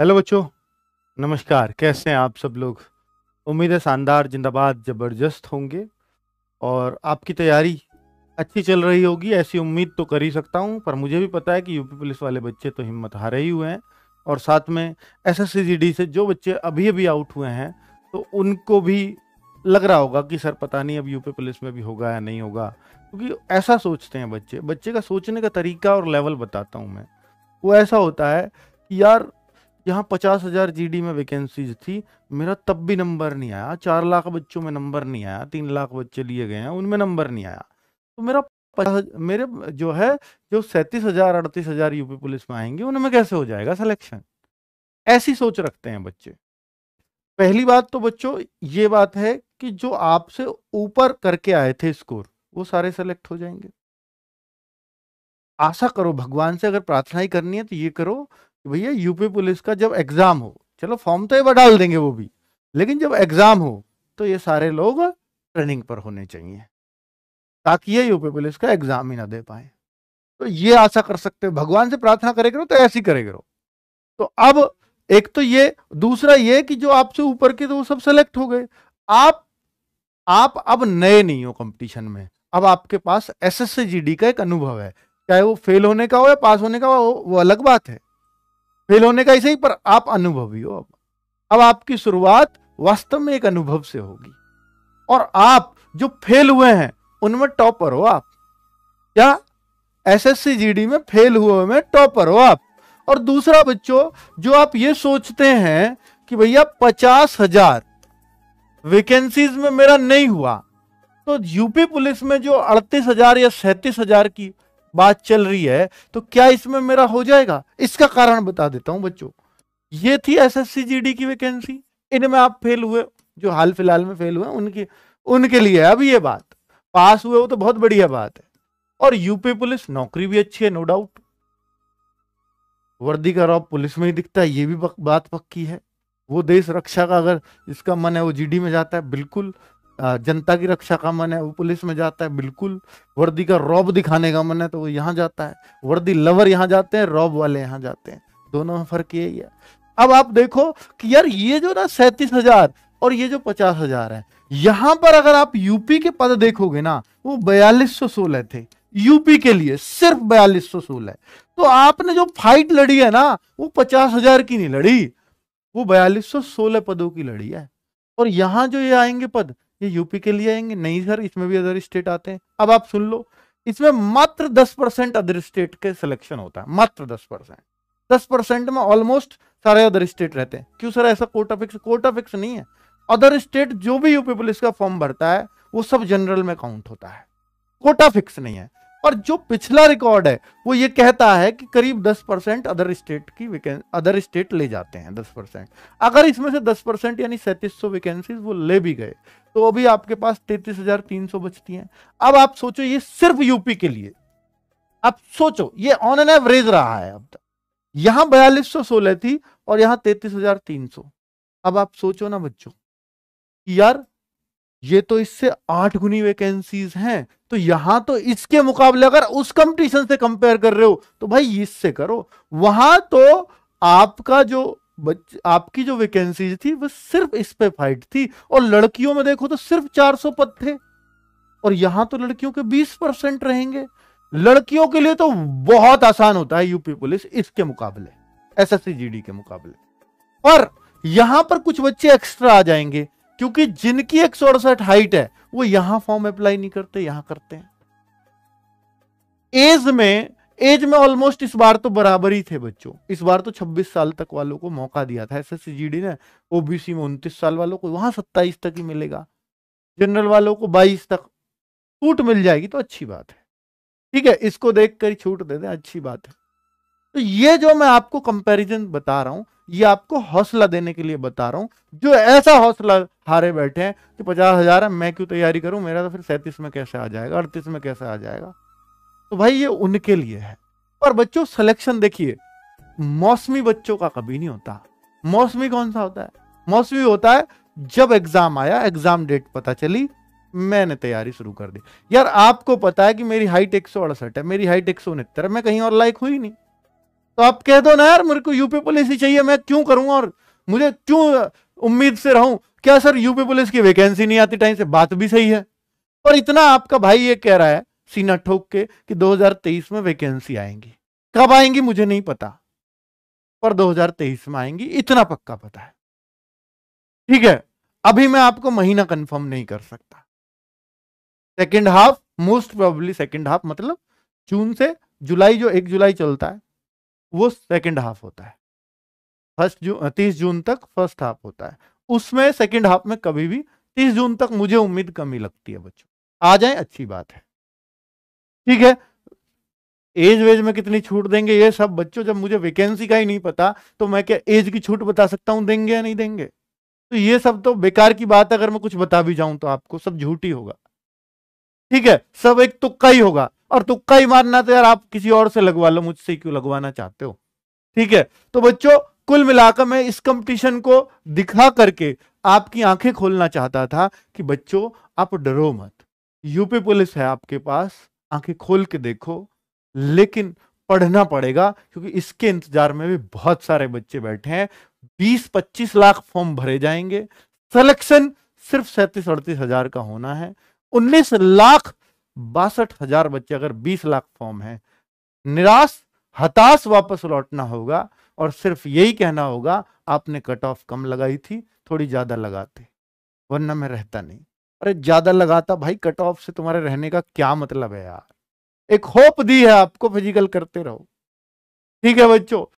hello बच्चों नमस्कार कैसे हैं आप सब लोग उम्मीद है शानदार जिंदाबाद ज़बरदस्त होंगे और आपकी तैयारी अच्छी चल रही होगी ऐसी उम्मीद तो कर ही सकता हूं पर मुझे भी पता है कि यूपी पुलिस वाले बच्चे तो हिम्मत हारे ही हुए हैं और साथ में एस एस से जो बच्चे अभी अभी आउट हुए हैं तो उनको भी लग रहा होगा कि सर पता नहीं अब यूपी पुलिस में भी होगा या नहीं होगा क्योंकि ऐसा सोचते हैं बच्चे बच्चे का सोचने का तरीका और लेवल बताता हूँ मैं वो ऐसा होता है कि यार यहाँ पचास हज़ार जी में वैकेंसीज थी मेरा तब भी नंबर नहीं आया चार लाख बच्चों में नंबर नहीं आया तीन लाख बच्चे लिए गए हैं उनमें नंबर नहीं आया तो मेरा मेरे जो है जो सैंतीस हज़ार अड़तीस हज़ार यूपी पुलिस में आएंगे उनमें कैसे हो जाएगा सिलेक्शन ऐसी सोच रखते हैं बच्चे पहली बात तो बच्चों ये बात है कि जो आपसे ऊपर करके आए थे स्कोर वो सारे सेलेक्ट हो जाएंगे आशा करो भगवान से अगर प्रार्थना ही करनी है तो ये करो भैया यूपी पुलिस का जब एग्जाम हो चलो फॉर्म तो ये बार डाल देंगे वो भी लेकिन जब एग्जाम हो तो ये सारे लोग ट्रेनिंग पर होने चाहिए ताकि ये यूपी पुलिस का एग्जाम ही ना दे पाए तो ये आशा कर सकते हो भगवान से प्रार्थना करे करो तो ऐसी करे करो तो अब एक तो ये दूसरा ये कि जो आपसे ऊपर के तो वो सब सेलेक्ट हो गए आप आप अब नए नहीं हो कंपटीशन में अब आपके पास एस एस का एक अनुभव है चाहे वो फेल होने का हो या पास होने का हो वो अलग बात है फेल होने का ही ही पर आप अनुभवी हो अब अब आपकी शुरुआत वास्तव में एक अनुभव से होगी और आप जो फेल हुए हैं उनमें टॉपर हो आप या एसएससी जीडी में फेल हुए में टॉपर हो आप और दूसरा बच्चों जो आप ये सोचते हैं कि भैया पचास हजार वेकेंसी में मेरा नहीं हुआ तो यूपी पुलिस में जो अड़तीस हजार या सैतीस हजार की बात चल रही है तो क्या इसमें मेरा हो जाएगा इसका कारण बता देता हूं बच्चों ये थी एसएससी जीडी की वैकेंसी इनमें आप फेल हुए जो हाल फिलहाल में फेल हुए उनके उनके लिए अब ये बात पास हुए हो तो बहुत बढ़िया बात है और यूपी पुलिस नौकरी भी अच्छी है नो डाउट वर्दी का रॉब पुलिस में ही दिखता है ये भी बात पक्की है वो देश रक्षा का अगर इसका मन है वो जीडी में जाता है बिल्कुल जनता की रक्षा का मन है वो पुलिस में जाता है बिल्कुल वर्दी का रौब दिखाने का मन है तो वो यहाँ जाता है वर्दी लवर यहाँ जाते हैं रौब वाले यहाँ जाते हैं दोनों में फर्क यही है अब आप देखो कि यार ये जो ना सैतीस हजार और ये जो पचास हजार है यहां पर अगर आप यूपी के पद देखोगे ना वो बयालीस सौ सोलह थे यूपी के लिए सिर्फ बयालीस सौ सोलह तो आपने जो फाइट लड़ी है ना वो पचास हजार की नहीं लड़ी वो बयालीस सौ सोलह पदों की लड़ी है और यहां जो ये आएंगे पद ये यूपी के लिए आएंगे नहीं सर इसमें भी अदर स्टेट आते हैं अब आप सुन लो इसमें मात्र दस परसेंट अदर स्टेट के सिलेक्शन होता है मात्र दस परसेंट दस परसेंट में ऑलमोस्ट सारे अदर स्टेट रहते हैं क्यों सर ऐसा कोटा फिक्स कोटा फिक्स नहीं है अदर स्टेट जो भी यूपी पुलिस का फॉर्म भरता है वो सब जनरल में काउंट होता है कोटा फिक्स नहीं है और जो पिछला रिकॉर्ड है वो ये कहता है कि करीब 10 परसेंट अदर स्टेट की अदर स्टेट ले जाते हैं 10 परसेंट अगर इसमें से 10 परसेंट यानी सैंतीस सौ वैकेंसीज वो ले भी गए तो अभी आपके पास तैतीस हजार तीन सौ बचती हैं अब आप सोचो ये सिर्फ यूपी के लिए आप सोचो ये ऑन एन एवरेज रहा है अब तक यहां बयालीस सौ सोलह थी और यहां तैतीस हजार तीन सौ अब आप सोचो ना बच्चों यार ये तो इससे आठ गुनी वैकेंसीज हैं तो यहां तो इसके मुकाबले अगर उस कंपटीशन से कंपेयर कर रहे हो तो भाई इससे करो वहां तो आपका जो आपकी जो वैकेंसीज थी वो सिर्फ इस पे फाइट थी और लड़कियों में देखो तो सिर्फ 400 पद थे और यहां तो लड़कियों के 20 परसेंट रहेंगे लड़कियों के लिए तो बहुत आसान होता है यूपी पुलिस इसके मुकाबले जी डी के मुकाबले और यहां पर कुछ बच्चे एक्स्ट्रा आ जाएंगे क्योंकि जिनकी एक हाइट है वो यहां फॉर्म अप्लाई नहीं करते यहां करते हैं एज में एज में ऑलमोस्ट इस बार तो बराबर ही थे बच्चों इस बार तो 26 साल तक वालों को मौका दिया था एस एस ने ओबीसी में 29 साल वालों को वहां 27 तक ही मिलेगा जनरल वालों को 22 तक छूट मिल जाएगी तो अच्छी बात है ठीक है इसको देख कर छूट दे दें अच्छी बात है तो ये जो मैं आपको कंपैरिजन बता रहा हूं ये आपको हौसला देने के लिए बता रहा हूँ जो ऐसा हौसला हारे बैठे हैं कि पचास हजार है मैं क्यों तैयारी करूं मेरा तो फिर सैंतीस में कैसे आ जाएगा अड़तीस में कैसे आ जाएगा तो भाई ये उनके लिए है पर बच्चों सिलेक्शन देखिए मौसमी बच्चों का कभी नहीं होता मौसमी कौन सा होता है मौसमी होता है जब एग्जाम आया एग्जाम डेट पता चली मैंने तैयारी शुरू कर दी यार आपको पता है कि मेरी हाइट एक सौ अड़सठ है मेरी हाइट एक सौ उनहत्तर है मैं कहीं और लाइक हुई नहीं तो आप कह दो ना यार मेरे को यूपी पुलिस ही चाहिए मैं क्यों करूंगा और मुझे क्यों उम्मीद से रहूं क्या सर यूपी पुलिस की वैकेंसी नहीं आती टाइम से बात भी सही है और इतना आपका भाई ये कह रहा है सीना ठोक के कि 2023 में वैकेंसी आएंगी कब आएंगी मुझे नहीं पता पर 2023 में आएंगी इतना पक्का पता है ठीक है अभी मैं आपको महीना कंफर्म नहीं कर सकता second half most probably second half मतलब जून से जुलाई जो एक जुलाई चलता है वो सेकेंड हाफ होता है फर्स्ट जून तीस जून तक फर्स्ट हाफ होता है उसमें सेकेंड हाफ में कभी भी तीस जून तक मुझे उम्मीद कमी लगती है बच्चों आ जाए अच्छी बात है ठीक है एज वेज में कितनी छूट देंगे ये सब बच्चों जब मुझे वैकेंसी का ही नहीं पता तो मैं क्या एज की छूट बता सकता हूं देंगे या नहीं देंगे तो ये सब तो बेकार की बात अगर मैं कुछ बता भी जाऊं तो आपको सब झूठी होगा ठीक है सब एक तुक्का ही होगा और तुक्का ही मारना तो यार आप किसी और से लगवा लो मुझसे क्यों लगवाना चाहते हो ठीक है तो बच्चों कुल मिलाकर मैं इस कंपटीशन को दिखा करके आपकी आंखें खोलना चाहता था कि बच्चों आप डरो मत यूपी पुलिस है आपके पास आंखें खोल के देखो लेकिन पढ़ना पड़ेगा क्योंकि इसके इंतजार में भी बहुत सारे बच्चे बैठे हैं 20-25 लाख फॉर्म भरे जाएंगे सिलेक्शन सिर्फ सैंतीस अड़तीस हजार का होना है 19 लाख बासठ हजार बच्चे अगर 20 लाख फॉर्म है निराश हताश वापस लौटना होगा और सिर्फ यही कहना होगा आपने कट ऑफ कम लगाई थी थोड़ी ज्यादा लगाते वरना मैं रहता नहीं अरे ज्यादा लगाता भाई कट ऑफ से तुम्हारे रहने का क्या मतलब है यार एक होप दी है आपको फिजिकल करते रहो ठीक है बच्चों